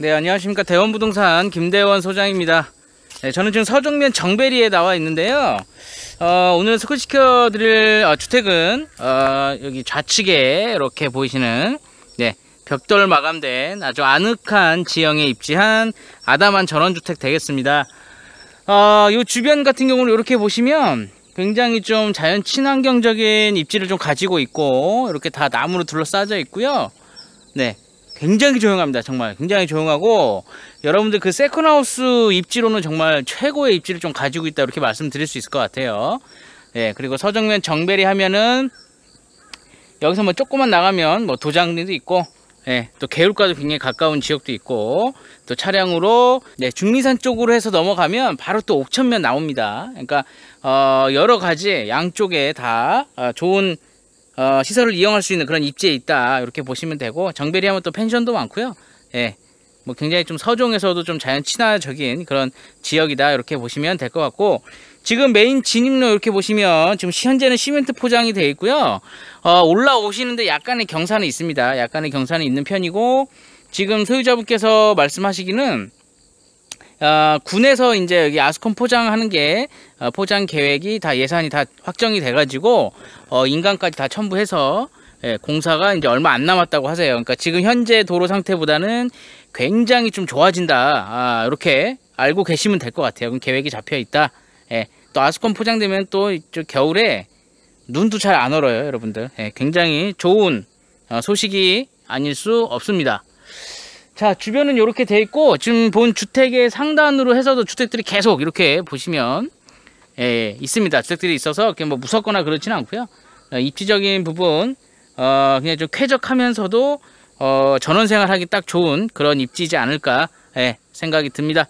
네 안녕하십니까 대원부동산 김대원 소장입니다 네, 저는 지금 서정면 정베리에 나와 있는데요 어, 오늘 소개시켜 드릴 어, 주택은 어, 여기 좌측에 이렇게 보이시는 네, 벽돌 마감된 아주 아늑한 지형에 입지한 아담한 전원주택 되겠습니다 이 어, 주변 같은 경우는 이렇게 보시면 굉장히 좀 자연 친환경적인 입지를 좀 가지고 있고 이렇게 다 나무로 둘러싸여 있고요 네 굉장히 조용합니다. 정말 굉장히 조용하고 여러분들 그 세컨하우스 입지로는 정말 최고의 입지를 좀 가지고 있다 이렇게 말씀드릴 수 있을 것 같아요. 예, 그리고 서정면 정베리 하면은 여기서 뭐 조금만 나가면 뭐 도장리도 있고 예, 또 개울가도 굉장히 가까운 지역도 있고 또 차량으로 네, 중리산 쪽으로 해서 넘어가면 바로 또 옥천면 나옵니다. 그러니까 어, 여러 가지 양쪽에 다 어, 좋은 어, 시설을 이용할 수 있는 그런 입지에 있다 이렇게 보시면 되고 정베리 하면 또 펜션도 많고요 예. 뭐 굉장히 좀 서종에서도 좀 자연 친화적인 그런 지역이다 이렇게 보시면 될 것 같고 지금 메인 진입로 이렇게 보시면 지금 현재는 시멘트 포장이 되어 있고요 어, 올라오시는데 약간의 경사는 있습니다 약간의 경사는 있는 편이고 지금 소유자분께서 말씀하시기는 어, 군에서 이제 여기 아스콘 포장하는 게 어, 포장 계획이 다 예산이 다 확정이 돼가지고 어, 인간까지 다 첨부해서 예, 공사가 이제 얼마 안 남았다고 하세요. 그러니까 지금 현재 도로 상태보다는 굉장히 좀 좋아진다. 아, 이렇게 알고 계시면 될 것 같아요. 그럼 계획이 잡혀 있다. 예, 또 아스콘 포장되면 또 겨울에 눈도 잘 안 얼어요, 여러분들. 예, 굉장히 좋은 어, 소식이 아닐 수 없습니다. 자 주변은 이렇게 돼 있고 지금 본 주택의 상단으로 해서도 주택들이 계속 이렇게 보시면 예, 있습니다 주택들이 있어서 이렇게 뭐 무섭거나 그렇진 않고요 어, 입지적인 부분 어, 그냥 좀 쾌적하면서도 어, 전원생활하기 딱 좋은 그런 입지지 않을까 예, 생각이 듭니다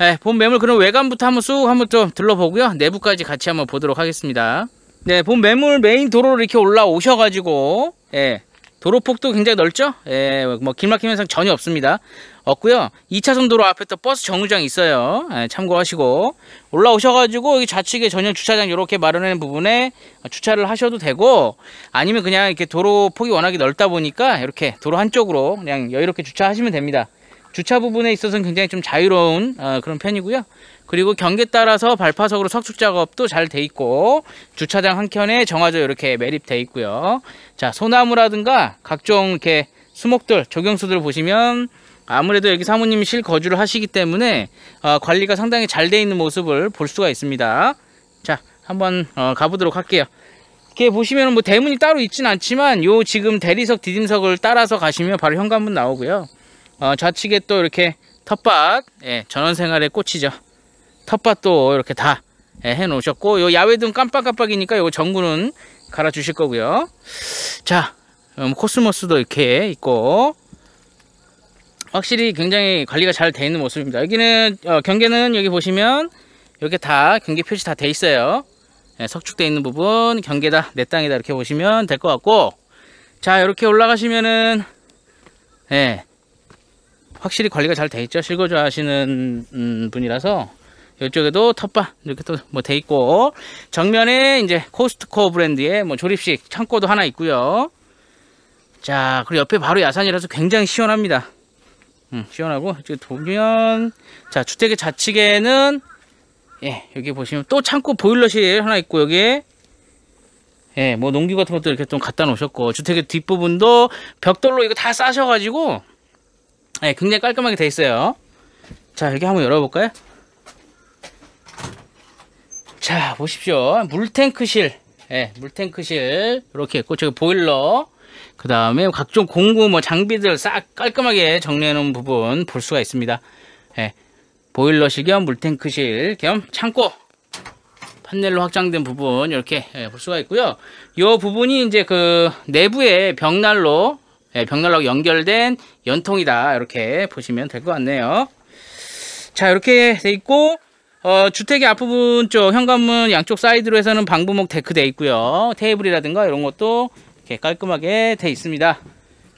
예, 본 매물 그럼 외관부터 한번 쑥 한번 좀 둘러보고요 내부까지 같이 한번 보도록 하겠습니다 네, 본 매물 메인 도로로 이렇게 올라오셔가지고 예, 도로폭도 굉장히 넓죠? 예, 뭐 길막힘 현상 전혀 없습니다. 없고요. 2차선 도로 앞에 또 버스 정류장이 있어요. 예, 참고하시고 올라오셔가지고 여기 좌측에 전용 주차장 이렇게 마련한 부분에 주차를 하셔도 되고 아니면 그냥 이렇게 도로폭이 워낙에 넓다 보니까 이렇게 도로 한쪽으로 그냥 여유롭게 주차하시면 됩니다. 주차 부분에 있어서는 굉장히 좀 자유로운 어, 그런 편이고요. 그리고 경계 따라서 발파석으로 석축 작업도 잘 돼 있고 주차장 한 켠에 정화조 이렇게 매립돼 있고요. 자 소나무라든가 각종 이렇게 수목들 조경수들 보시면 아무래도 여기 사모님이 실 거주를 하시기 때문에 어, 관리가 상당히 잘 돼 있는 모습을 볼 수가 있습니다. 자 한번 어, 가보도록 할게요. 이렇게 보시면 뭐 대문이 따로 있진 않지만 요 지금 대리석 디딤석을 따라서 가시면 바로 현관문 나오고요. 어, 좌측에 또 이렇게 텃밭 예, 전원생활의 꽃이죠 텃밭도 이렇게 다 예, 해 놓으셨고 요 야외등 깜빡깜빡이니까 요 전구는 갈아 주실 거고요 자 음, 코스모스도 이렇게 있고 확실히 굉장히 관리가 잘 되어 있는 모습입니다 여기는 어, 경계는 여기 보시면 이렇게 다 경계 표시 다 돼 있어요 예, 석축되어 있는 부분 경계다 내 땅이다 이렇게 보시면 될 것 같고 자 이렇게 올라가시면은 예, 확실히 관리가 잘 돼 있죠 실거주 하시는 음, 분이라서 이쪽에도 텃밭 이렇게 또 뭐 돼 있고 정면에 이제 코스트코 브랜드의 뭐 조립식 창고도 하나 있고요 자 그리고 옆에 바로 야산이라서 굉장히 시원합니다 음, 시원하고 이쪽 보면 자 주택의 좌측에는 예 여기 보시면 또 창고 보일러실 하나 있고 여기에 예, 뭐 농기 같은 것도 이렇게 좀 갖다 놓으셨고 주택의 뒷부분도 벽돌로 이거 다 싸셔가지고 네, 굉장히 깔끔하게 되어 있어요 자 여기 한번 열어볼까요 자 보십시오 물탱크실 네, 물탱크실 이렇게 있고 저기 보일러 그 다음에 각종 공구 뭐 장비들 싹 깔끔하게 정리해 놓은 부분 볼 수가 있습니다 네, 보일러실 겸 물탱크실 겸 창고 판넬로 확장된 부분 이렇게 예, 볼 수가 있고요. 이 부분이 이제 그 내부에 벽난로 예, 벽난로하고 연결된 연통이다 이렇게 보시면 될 것 같네요 자 이렇게 돼 있고 어, 주택의 앞부분 쪽 현관문 양쪽 사이드로 해서는 방부목 데크 돼 있고요 테이블이라든가 이런 것도 이렇게 깔끔하게 돼 있습니다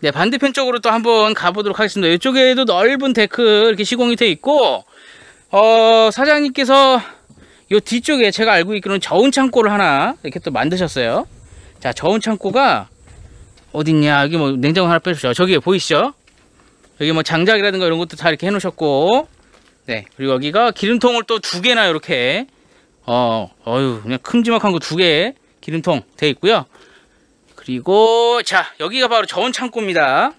네 반대편 쪽으로 또 한번 가보도록 하겠습니다 이쪽에도 넓은 데크 이렇게 시공이 돼 있고 어, 사장님께서 이 뒤쪽에 제가 알고 있기로는 저온 창고를 하나 이렇게 또 만드셨어요 자 저온 창고가 어딨냐 여기 뭐 냉장고 하나 빼주죠 저기 보이시죠 여기 뭐 장작이라든가 이런 것도 다 이렇게 해놓으셨고 네 그리고 여기가 기름통을 또 두 개나 이렇게 어 어유 그냥 큼지막한 거 두 개 기름통 돼 있고요 그리고 자 여기가 바로 저온 창고입니다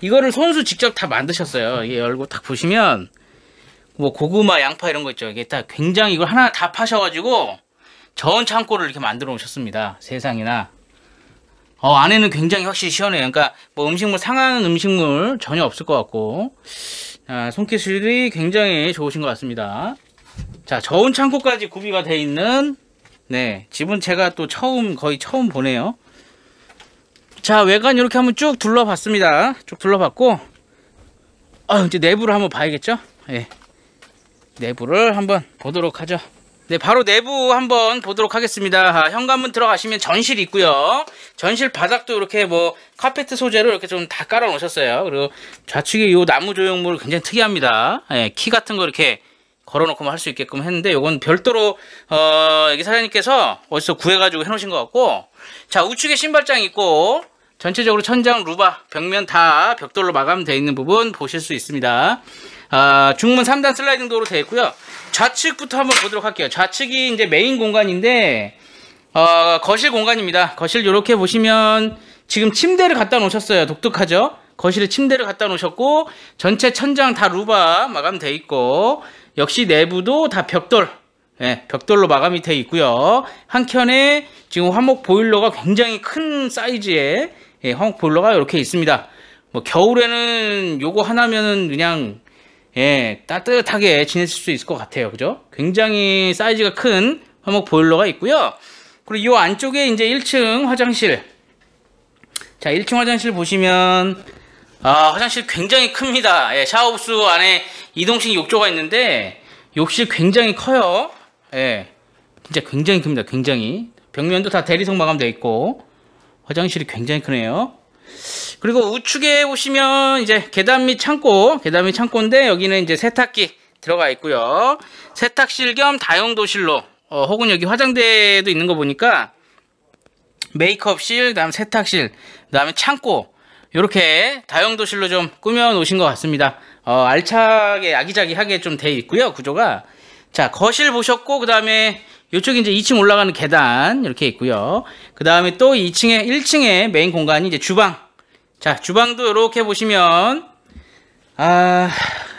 이거를 손수 직접 다 만드셨어요 이게 열고 딱 보시면 뭐 고구마 양파 이런 거 있죠 이게 딱 굉장히 이걸 하나 다 파셔가지고 저온 창고를 이렇게 만들어 놓으셨습니다 세상이나 어, 안에는 굉장히 확실히 시원해요. 그러니까 뭐 음식물 상하는 음식물 전혀 없을 것 같고 자, 손기술이 굉장히 좋으신 것 같습니다. 자, 저온 창고까지 구비가 돼 있는 네 집은 제가 또 처음 거의 처음 보네요. 자 외관 이렇게 한번 쭉 둘러봤습니다. 쭉 둘러봤고 아, 이제 내부를 한번 봐야겠죠? 예. 내부를 한번 보도록 하죠. 네, 바로 내부 한번 보도록 하겠습니다. 아, 현관문 들어가시면 전실 있고요. 전실 바닥도 이렇게 뭐 카페트 소재로 이렇게 좀 다 깔아 놓으셨어요. 그리고 좌측에 이 나무 조형물 굉장히 특이합니다. 예, 키 같은 거 이렇게 걸어놓고 할 수 있게끔 했는데 이건 별도로 어, 여기 사장님께서 어디서 구해가지고 해놓으신 것 같고 자 우측에 신발장 있고 전체적으로 천장 루바 벽면 다 벽돌로 마감되어 있는 부분 보실 수 있습니다. 아, 중문 3단 슬라이딩 도로 되어 있고요. 좌측부터 한번 보도록 할게요. 좌측이 이제 메인 공간인데 어, 거실 공간입니다. 거실 이렇게 보시면 지금 침대를 갖다 놓으셨어요. 독특하죠? 거실에 침대를 갖다 놓으셨고 전체 천장 다 루바 마감 돼 있고 역시 내부도 다 벽돌 네, 벽돌로 마감이 돼 있고요. 한켠에 지금 화목 보일러가 굉장히 큰 사이즈의 예, 화목 보일러가 이렇게 있습니다. 뭐 겨울에는 요거 하나면은 그냥 예, 따뜻하게 지내실 수 있을 것 같아요. 그죠? 굉장히 사이즈가 큰 화목 보일러가 있고요. 그리고 이 안쪽에 이제 1층 화장실. 자, 1층 화장실 보시면 아, 화장실 굉장히 큽니다. 예, 샤워부스 안에 이동식 욕조가 있는데 욕실 굉장히 커요. 예. 진짜 굉장히 큽니다. 굉장히. 벽면도 다 대리석 마감되어 있고 화장실이 굉장히 크네요. 그리고 우측에 보시면 이제 계단 및 창고, 계단 및 창고인데 여기는 이제 세탁기 들어가 있고요. 세탁실 겸 다용도실로 어, 혹은 여기 화장대도 있는 거 보니까 메이크업실, 그다음 세탁실, 그다음에 창고 이렇게 다용도실로 좀 꾸며 놓으신 것 같습니다. 어, 알차게 아기자기하게 좀 돼 있고요 구조가. 자 거실 보셨고 그 다음에 이쪽 이제 2층 올라가는 계단 이렇게 있고요. 그 다음에 또 2층에 1층에 메인 공간이 이제 주방 자, 주방도 이렇게 보시면 아,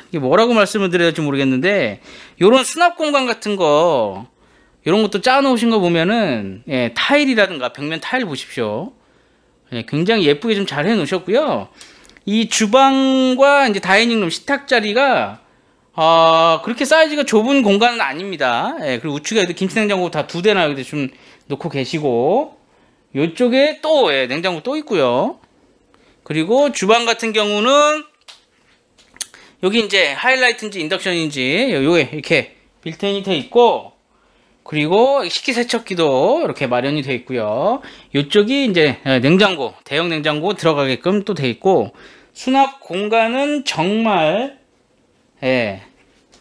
이게 뭐라고 말씀을 드려야 할지 모르겠는데 요런 수납 공간 같은 거 이런 것도 짜 놓으신 거 보면은 예, 타일이라든가 벽면 타일 보십시오. 예, 굉장히 예쁘게 좀 잘 해 놓으셨고요. 이 주방과 이제 다이닝룸 식탁 자리가 어, 그렇게 사이즈가 좁은 공간은 아닙니다. 예, 그리고 우측에도 김치냉장고 다 두 대나 여기다 좀 놓고 계시고, 요쪽에 또, 예, 냉장고 또 있고요. 그리고 주방 같은 경우는 여기 이제 하이라이트인지 인덕션인지 요게 이렇게 빌트인이 돼 있고 그리고 식기세척기도 이렇게 마련이 돼 있고요. 이쪽이 이제 어, 냉장고, 대형 냉장고 들어가게끔 또 돼 있고 수납 공간은 정말 예,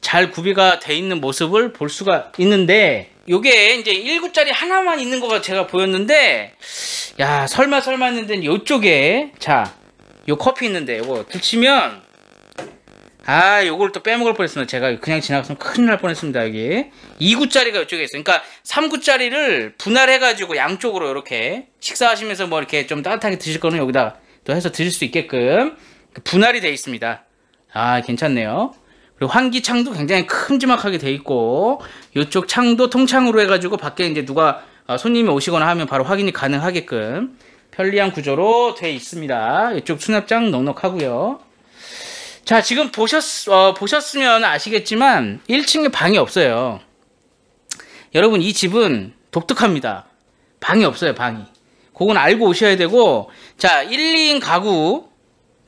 잘 구비가 돼 있는 모습을 볼 수가 있는데 이게 이제 1구짜리 하나만 있는 거가 제가 보였는데 야 설마 설마 했는데 요쪽에 자요 커피 있는데 요거 붙이면 아 요걸 또 빼먹을 뻔했습니다 제가 그냥 지나갔으면 큰일 날 뻔했습니다 여기 2구짜리가 이쪽에 있어요 그러니까 3구짜리를 분할해 가지고 양쪽으로 이렇게 식사하시면서 뭐 이렇게 좀 따뜻하게 드실 거는 여기다 또 해서 드실 수 있게끔 그 분할이 돼 있습니다 아 괜찮네요 그리고 환기창도 굉장히 큼지막하게 돼 있고 이쪽 창도 통창으로 해가지고 밖에 이제 누가 아, 손님이 오시거나 하면 바로 확인이 가능하게끔 편리한 구조로 돼 있습니다. 이쪽 수납장 넉넉하고요. 자, 지금 보셨, 어, 보셨으면 아시겠지만 1층에 방이 없어요. 여러분, 이 집은 독특합니다. 방이 없어요, 방이. 그건 알고 오셔야 되고, 자, 1, 2인 가구,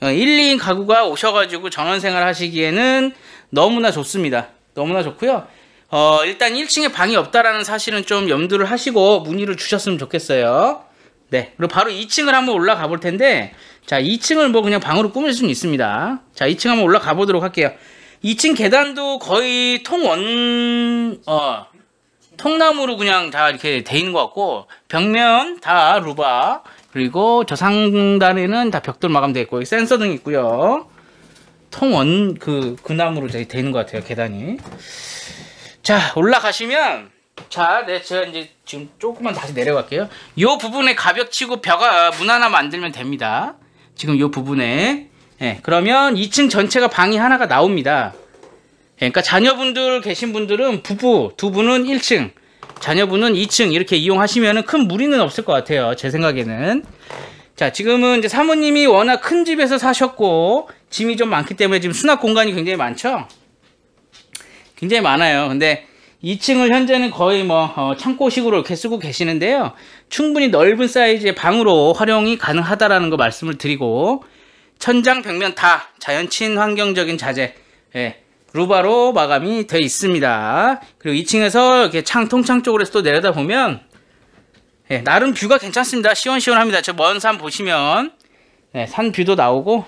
1, 어, 2인 가구가 오셔가지고 전원 생활 하시기에는 너무나 좋습니다. 너무나 좋고요. 어, 일단 1층에 방이 없다라는 사실은 좀 염두를 하시고 문의를 주셨으면 좋겠어요. 네. 그리고 바로 2층을 한번 올라가 볼 텐데, 자, 2층을 뭐 그냥 방으로 꾸밀 수는 있습니다. 자, 2층 한번 올라가 보도록 할게요. 2층 계단도 거의 통원, 어, 통나무로 그냥 다 이렇게 돼 있는 것 같고, 벽면 다 루바, 그리고 저 상단에는 다 벽돌 마감되어 있고, 센서 등 있고요. 통원 그, 그 나무로 돼 있는 것 같아요, 계단이. 자 올라가시면 자, 네, 제가 이제 지금 조금만 다시 내려갈게요. 이 부분에 가볍치고 벼가 문 하나 만들면 됩니다. 지금 예, 이 부분에. 네, 그러면 2층 전체가 방이 하나가 나옵니다. 예, 그러니까 자녀분들 계신 분들은 부부, 두 분은 1층, 자녀분은 2층 이렇게 이용하시면 큰 무리는 없을 것 같아요. 제 생각에는. 자, 지금은 이제 사모님이 워낙 큰 집에서 사셨고, 짐이 좀 많기 때문에 지금 수납 공간이 굉장히 많죠? 굉장히 많아요. 근데 2층을 현재는 거의 뭐 어, 창고식으로 이렇게 쓰고 계시는데요. 충분히 넓은 사이즈의 방으로 활용이 가능하다라는 거 말씀을 드리고 천장 벽면 다 자연 친환경적인 자재 예, 루바로 마감이 되어 있습니다. 그리고 2층에서 이렇게 창 통창 쪽으로 해서 또 내려다 보면 예, 나름 뷰가 괜찮습니다. 시원시원합니다. 저 먼 산 보시면 예, 산 뷰도 나오고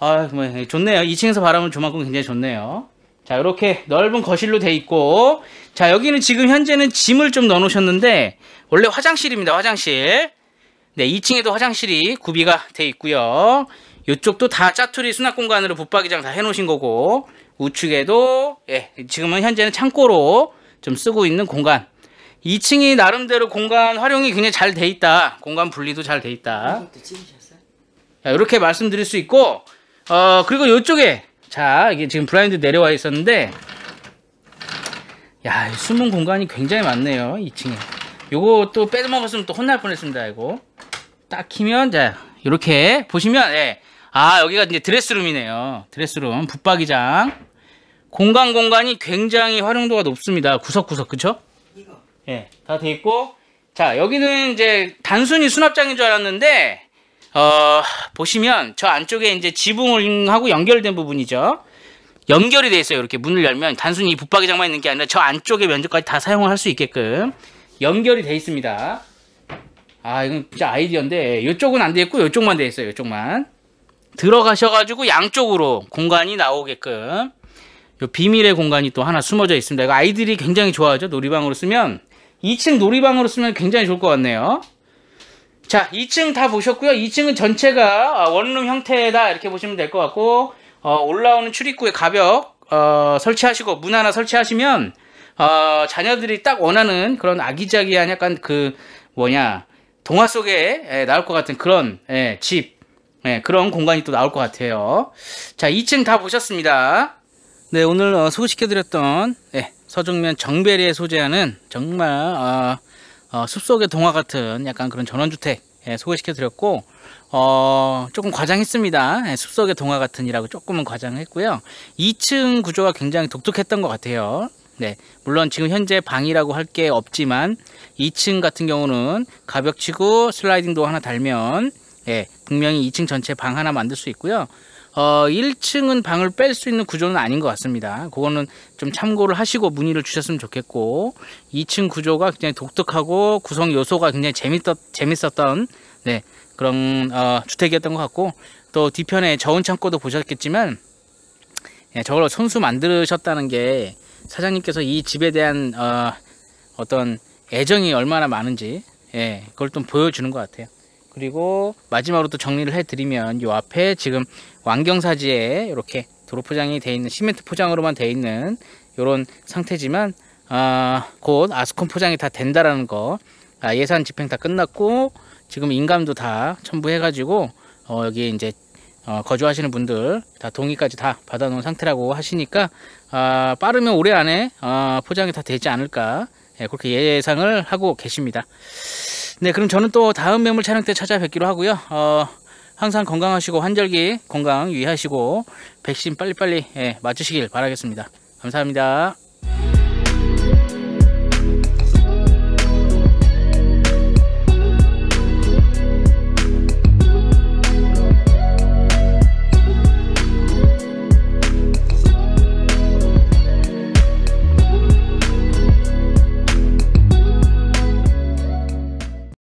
아, 좋네요. 2층에서 바라보면 조만큼 굉장히 좋네요. 자, 이렇게 넓은 거실로 돼 있고 자, 여기는 지금 현재는 짐을 좀 넣어 놓으셨는데 원래 화장실입니다. 화장실. 네, 2층에도 화장실이 구비가 돼 있고요. 이쪽도 다 짜투리 수납 공간으로 붙박이장 다 해놓으신 거고 우측에도 예, 지금은 현재는 창고로 좀 쓰고 있는 공간 2층이 나름대로 공간 활용이 굉장히 잘 돼 있다 공간 분리도 잘 돼 있다 자, 이렇게 말씀드릴 수 있고 어 그리고 이쪽에 자, 이게 지금 블라인드 내려와 있었는데 야, 숨은 공간이 굉장히 많네요. 2층에. 요거 또 빼먹었으면 또 혼날 뻔했습니다. 이거. 딱 키면 자, 이렇게 보시면 예. 아, 여기가 이제 드레스룸이네요. 드레스룸, 붙박이장. 공간 공간이 굉장히 활용도가 높습니다. 구석구석 그쵸? 예, 다 돼 있고 자, 여기는 이제 단순히 수납장인 줄 알았는데 어, 보시면 저 안쪽에 이제 지붕하고 연결된 부분이죠. 연결이 돼 있어요. 이렇게 문을 열면 단순히 붙박이장만 있는 게 아니라 저안쪽에 면적까지 다 사용을 할 수 있게끔 연결이 돼 있습니다. 아 이건 진짜 아이디어인데 이쪽은 안 돼 있고 이쪽만 돼 있어요. 이쪽만 들어가셔가지고 양쪽으로 공간이 나오게끔 요 비밀의 공간이 또 하나 숨어져 있습니다. 이거 아이들이 굉장히 좋아하죠. 놀이방으로 쓰면 2층 놀이방으로 쓰면 굉장히 좋을 것 같네요. 자, 2층 다 보셨고요. 2층은 전체가 어, 원룸 형태다 이렇게 보시면 될 것 같고 어, 올라오는 출입구에 가벽 어, 설치하시고 문 하나 설치하시면 어, 자녀들이 딱 원하는 그런 아기자기한 약간 그 뭐냐 동화 속에 예, 나올 것 같은 그런 예, 집 예, 그런 공간이 또 나올 것 같아요. 자, 2층 다 보셨습니다. 네, 오늘 어, 소개시켜드렸던 예, 서중면정배리에 소재하는 정말 어, 어, 숲속의 동화 같은 약간 그런 전원주택 예, 소개시켜 드렸고 어, 조금 과장했습니다. 예, 숲속의 동화 같은이라고 조금은 과장했고요. 2층 구조가 굉장히 독특했던 것 같아요. 네, 물론 지금 현재 방이라고 할 게 없지만 2층 같은 경우는 가벽치고 슬라이딩 도 하나 달면 예, 분명히 2층 전체 방 하나 만들 수 있고요. 어, 1층은 방을 뺄 수 있는 구조는 아닌 것 같습니다. 그거는 좀 참고를 하시고 문의를 주셨으면 좋겠고 2층 구조가 굉장히 독특하고 구성 요소가 굉장히 재밌었, 재밌었던 네, 그런 어, 주택이었던 것 같고 또 뒤편에 저온 창고도 보셨겠지만 예, 저걸 선수 만드셨다는 게 사장님께서 이 집에 대한 어, 어떤 애정이 얼마나 많은지 예, 그걸 좀 보여주는 것 같아요. 그리고 마지막으로 또 정리를 해드리면 이 앞에 지금 완경사지에 이렇게 도로 포장이 돼 있는 시멘트 포장으로만 돼 있는 요런 상태지만 아, 곧 아스콘 포장이 다 된다라는 거 아, 예산 집행 다 끝났고 지금 인감도 다 첨부해가지고 어, 여기 이제 어, 거주하시는 분들 다 동의까지 다 받아놓은 상태라고 하시니까 아, 빠르면 올해 안에 아, 포장이 다 되지 않을까 예, 그렇게 예상을 하고 계십니다. 네, 그럼 저는 또 다음 매물 촬영 때 찾아뵙기로 하고요. 어, 항상 건강하시고 환절기 건강 유의하시고 백신 빨리빨리 예, 맞으시길 바라겠습니다. 감사합니다.